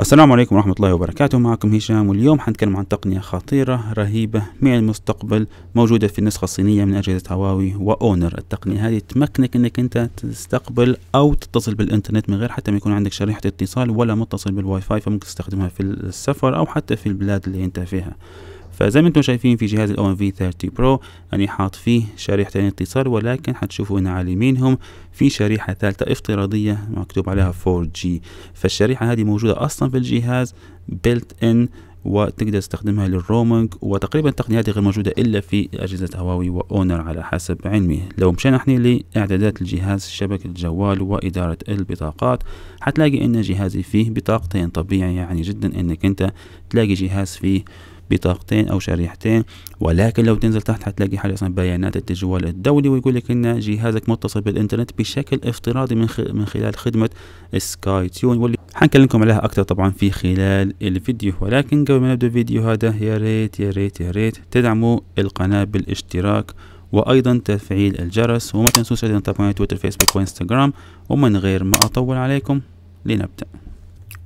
السلام عليكم ورحمة الله وبركاته معكم هشام واليوم حنتكلم عن تقنية خطيرة رهيبة من المستقبل موجودة في النسخة الصينية من أجهزة هواوي وأونر التقنية هذه تمكنك أنك أنت تستقبل أو تتصل بالإنترنت من غير حتى ما يكون عندك شريحة اتصال ولا متصل بالواي فاي فممكن تستخدمها في السفر أو حتى في البلاد اللي أنت فيها فزي ما انتم شايفين في جهاز الاون في 30 برو اني حاط فيه شريحتين اتصال ولكن حتشوفوا هنا على يمينهم في شريحة ثالثة افتراضية مكتوب عليها 4G فالشريحة هذه موجودة اصلا في الجهاز بيلت ان وتقدر تستخدمها للرومنج وتقريبا التقنية غير موجودة إلا في أجهزة هواوي وأونر على حسب علمي لو مشينا احنا لإعدادات الجهاز شبكة الجوال وإدارة البطاقات حتلاقي إن جهازي فيه بطاقتين طبيعي يعني جدا إنك أنت تلاقي جهاز فيه بطاقتين أو شريحتين ولكن لو تنزل تحت حتلاقي حاجة اسمها بيانات التجوال الدولي ويقول لك إن جهازك متصل بالإنترنت بشكل افتراضي من من خلال خدمة سكاي تيون واللي حنكلمكم عليها أكثر طبعا في خلال الفيديو ولكن قبل ما نبدأ الفيديو هذا يا ريت يا ريت يا ريت تدعموا القناة بالاشتراك وايضا تفعيل الجرس وما تنسوش ايضا تويتر فيسبوك وانستغرام ومن غير ما اطول عليكم لنبدأ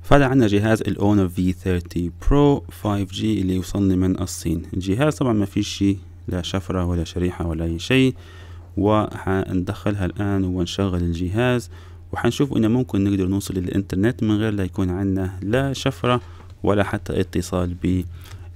فهذا عندنا جهاز الاونر في 30 برو 5G اللي يوصلني من الصين الجهاز طبعا ما فيه شي لا شفرة ولا شريحة ولا أي شيء وحندخلها الآن ونشغل الجهاز وحنشوف إنه ممكن نقدر نوصل للإنترنت من غير لا يكون عندنا لا شفرة ولا حتى اتصال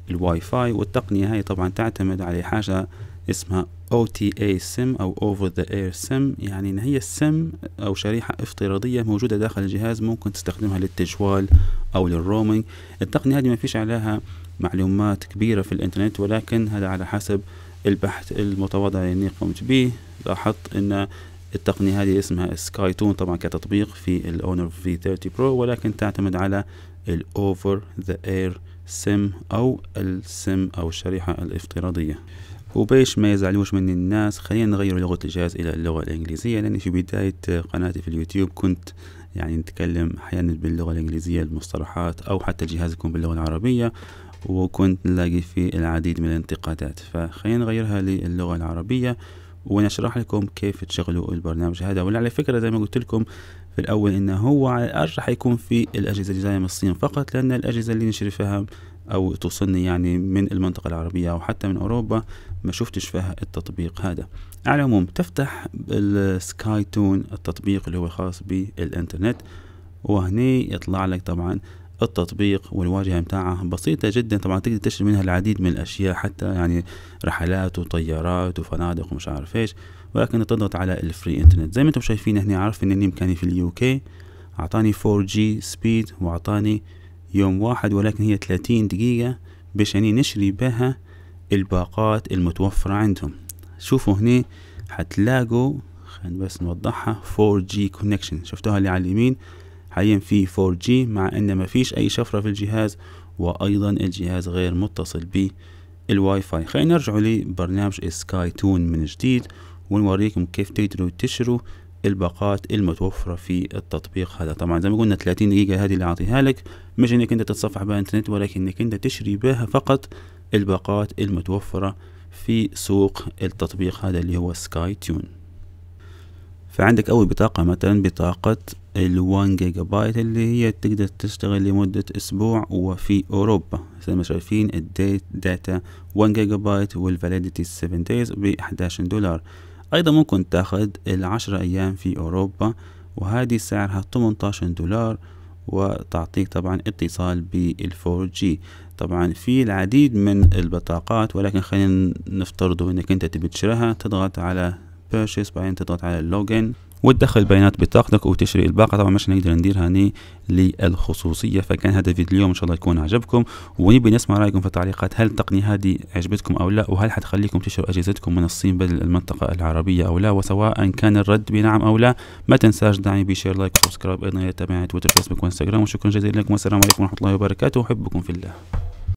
بالواي فاي والتقنية هاي طبعا تعتمد على حاجة اسمها OTA SIM أو Over the Air SIM يعني إن هي السم أو شريحة افتراضية موجودة داخل الجهاز ممكن تستخدمها للتجوال أو للرومينج التقنية هذه ما فيش عليها معلومات كبيرة في الإنترنت ولكن هذا على حسب البحث المتواضع اللي يعني قمت به لاحظت إن التقنية هذه اسمها سكاي تون طبعا كتطبيق في الأونر في 30 برو ولكن تعتمد على الأوفر ذا اير سم أو السم أو الشريحة الافتراضية وباش ما يزعلوش مني الناس خلينا نغير لغة الجهاز إلى اللغة الإنجليزية لأني في بداية قناتي في اليوتيوب كنت يعني نتكلم أحيانا باللغة الإنجليزية المصطلحات أو حتى الجهاز يكون باللغة العربية وكنت نلاقي فيه العديد من الانتقادات فخلينا نغيرها للغة العربية ونشرح لكم كيف تشغلوا البرنامج هذا ولا على فكرة زي ما قلت لكم في الأول إنه هو على الأرجح يكون في الأجهزة الجزائية من الصين فقط لأن الأجهزة اللي نشرفها أو توصلني يعني من المنطقة العربية أو حتى من أوروبا ما شفتش فيها التطبيق هذا على العموم تفتح السكاي تون التطبيق اللي هو خاص بالإنترنت وهني يطلع لك طبعا التطبيق والواجهة متاعه بسيطة جدا طبعا تقدر تشتري منها العديد من الأشياء حتى يعني رحلات وطيارات وفنادق ومش عارف ايش ولكن تضغط على الفري انترنت زي ما انتم شايفين هنا عارف انني مكاني في اليو كي اعطاني 4G سبيد واعطاني يوم واحد ولكن هي 30 دقيقة باش يعني نشري بها الباقات المتوفرة عندهم شوفوا هنا حتلاقوا خلينا بس نوضحها 4G connection شفتوها اللي على اليمين حاليا في 4G مع ان مفيش اي شفرة في الجهاز وايضا الجهاز غير متصل بالواي فاي خلينا نرجع لبرنامج سكاي تون من جديد ونوريكم كيف تقدروا تشتروا الباقات المتوفره في التطبيق هذا طبعا زي ما قلنا 30 جيجا هذه اللي اعطيها لك مش انك انت تتصفح بها انترنت ولكن انك انت تشري بها فقط الباقات المتوفره في سوق التطبيق هذا اللي هو سكاي تيون فعندك اول بطاقه مثلا بطاقه ال1 جيجا بايت اللي هي تقدر تشتغل لمدة أسبوع وفي أوروبا زي ما شايفين الديت داتا 1 جيجا بايت والفاليديتي 7 دايز ب 11 دولار أيضا ممكن تاخد العشرة أيام في أوروبا وهذه سعرها 18 دولار وتعطيك طبعا اتصال بالفور جي طبعا في العديد من البطاقات ولكن خلينا نفترض انك انت تبي تشتريها تضغط على purchase بعدين تضغط على login وتدخل بيانات بطاقتك وتشري الباقه طبعا مش نقدر نديرها هني للخصوصيه فكان هذا الفيديو اليوم ان شاء الله يكون عجبكم ونبي نسمع رايكم في التعليقات هل التقنيه هذه عجبتكم او لا وهل حتخليكم تشتروا اجهزتكم من الصين بدل المنطقه العربيه او لا وسواء كان الرد بنعم او لا ما تنساش دعمي بشير لايك وسبسكرايب ايضا الى تابعنا تويتر فيسبوك وانستغرام وشكرا جزيلا لكم والسلام عليكم ورحمه الله وبركاته احبكم في الله